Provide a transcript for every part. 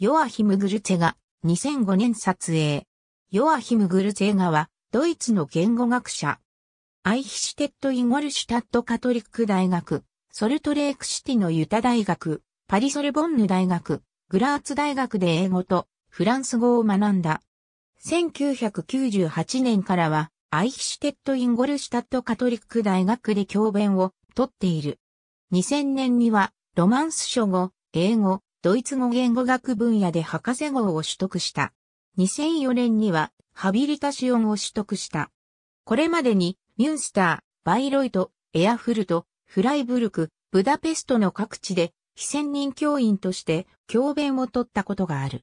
ヨアヒム・グルツェガ、2005年撮影。ヨアヒム・グルツェガは、ドイツの言語学者。アイヒシュテット・イゴルシュタット・カトリック大学、ソルトレークシティのユタ大学、パリ・ソルボンヌ大学、グラーツ大学で英語とフランス語を学んだ。1998年からは、アイヒシュテット・インゴルシュタット・カトリック大学で教鞭を取っている。2000年には、ロマンス書語、英語、ドイツ語言語学分野で博士号を取得した。2004年にはハビリタシオンを取得した。これまでにミュンスター、バイロイト、エアフルト、フライブルク、ブダペストの各地で非専任教員として教鞭を取ったことがある。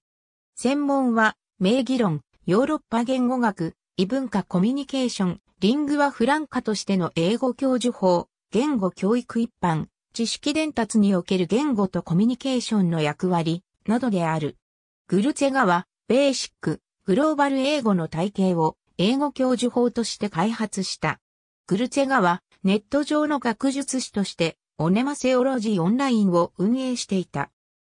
専門は名義論、ヨーロッパ言語学、異文化コミュニケーション、リングはフランカとしての英語教授法、言語教育一般、知識伝達における言語とコミュニケーションの役割などである。グルツェガは、ベーシック、グローバル英語の体系を英語教授法として開発した。グルツェガは、ネット上の学術誌として、オネマセオロジーオンラインを運営していた。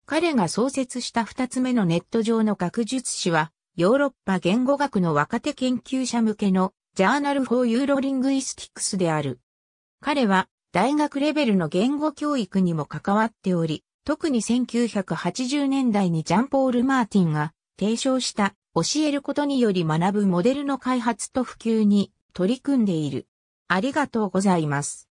彼が創設した二つ目のネット上の学術誌は、ヨーロッパ言語学の若手研究者向けのジャーナルフォー・ユーロ・リングイスティックスである。彼は大学レベルの言語教育にも関わっており、特に1980年代にジャンポール・マーティンが提唱した教えることにより学ぶモデルの開発と普及に取り組んでいる。ありがとうございます。